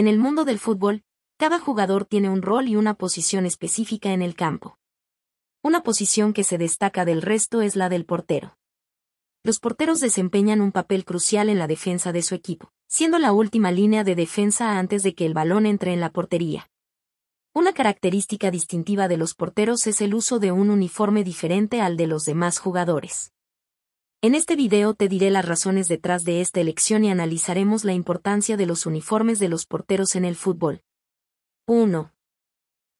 En el mundo del fútbol, cada jugador tiene un rol y una posición específica en el campo. Una posición que se destaca del resto es la del portero. Los porteros desempeñan un papel crucial en la defensa de su equipo, siendo la última línea de defensa antes de que el balón entre en la portería. Una característica distintiva de los porteros es el uso de un uniforme diferente al de los demás jugadores. En este video te diré las razones detrás de esta elección y analizaremos la importancia de los uniformes de los porteros en el fútbol. 1.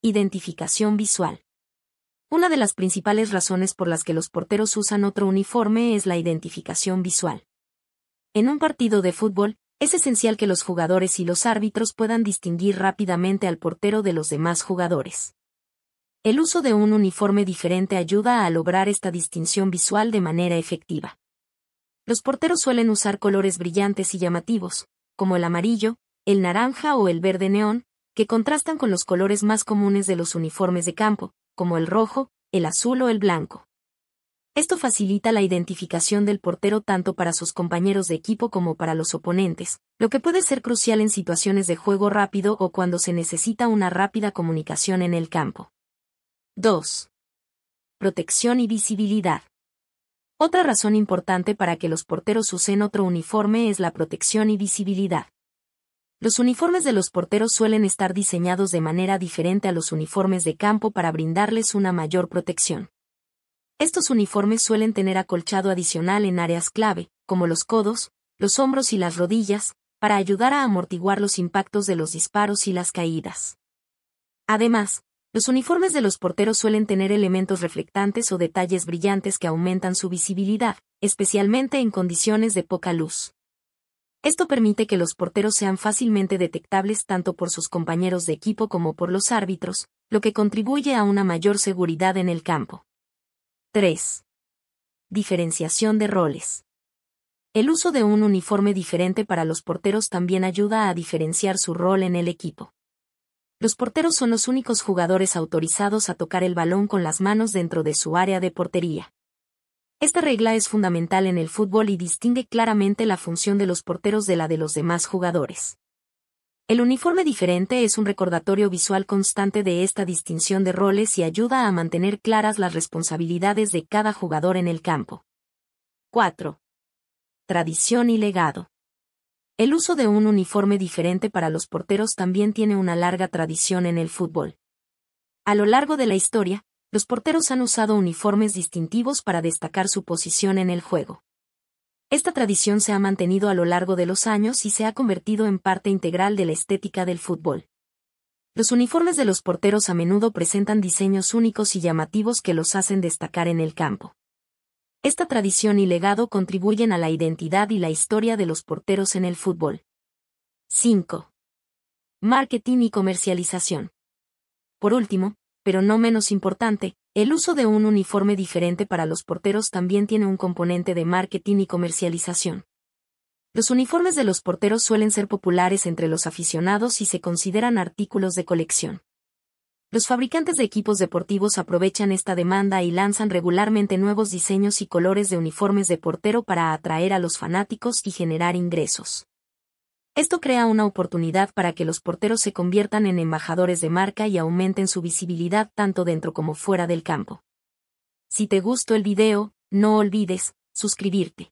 Identificación visual. Una de las principales razones por las que los porteros usan otro uniforme es la identificación visual. En un partido de fútbol, es esencial que los jugadores y los árbitros puedan distinguir rápidamente al portero de los demás jugadores. El uso de un uniforme diferente ayuda a lograr esta distinción visual de manera efectiva. Los porteros suelen usar colores brillantes y llamativos, como el amarillo, el naranja o el verde neón, que contrastan con los colores más comunes de los uniformes de campo, como el rojo, el azul o el blanco. Esto facilita la identificación del portero tanto para sus compañeros de equipo como para los oponentes, lo que puede ser crucial en situaciones de juego rápido o cuando se necesita una rápida comunicación en el campo. 2. Protección y visibilidad. Otra razón importante para que los porteros usen otro uniforme es la protección y visibilidad. Los uniformes de los porteros suelen estar diseñados de manera diferente a los uniformes de campo para brindarles una mayor protección. Estos uniformes suelen tener acolchado adicional en áreas clave, como los codos, los hombros y las rodillas, para ayudar a amortiguar los impactos de los disparos y las caídas. Además, los uniformes de los porteros suelen tener elementos reflectantes o detalles brillantes que aumentan su visibilidad, especialmente en condiciones de poca luz. Esto permite que los porteros sean fácilmente detectables tanto por sus compañeros de equipo como por los árbitros, lo que contribuye a una mayor seguridad en el campo. 3. Diferenciación de roles. El uso de un uniforme diferente para los porteros también ayuda a diferenciar su rol en el equipo los porteros son los únicos jugadores autorizados a tocar el balón con las manos dentro de su área de portería. Esta regla es fundamental en el fútbol y distingue claramente la función de los porteros de la de los demás jugadores. El uniforme diferente es un recordatorio visual constante de esta distinción de roles y ayuda a mantener claras las responsabilidades de cada jugador en el campo. 4. Tradición y legado. El uso de un uniforme diferente para los porteros también tiene una larga tradición en el fútbol. A lo largo de la historia, los porteros han usado uniformes distintivos para destacar su posición en el juego. Esta tradición se ha mantenido a lo largo de los años y se ha convertido en parte integral de la estética del fútbol. Los uniformes de los porteros a menudo presentan diseños únicos y llamativos que los hacen destacar en el campo. Esta tradición y legado contribuyen a la identidad y la historia de los porteros en el fútbol. 5. Marketing y comercialización. Por último, pero no menos importante, el uso de un uniforme diferente para los porteros también tiene un componente de marketing y comercialización. Los uniformes de los porteros suelen ser populares entre los aficionados y se consideran artículos de colección. Los fabricantes de equipos deportivos aprovechan esta demanda y lanzan regularmente nuevos diseños y colores de uniformes de portero para atraer a los fanáticos y generar ingresos. Esto crea una oportunidad para que los porteros se conviertan en embajadores de marca y aumenten su visibilidad tanto dentro como fuera del campo. Si te gustó el video, no olvides suscribirte.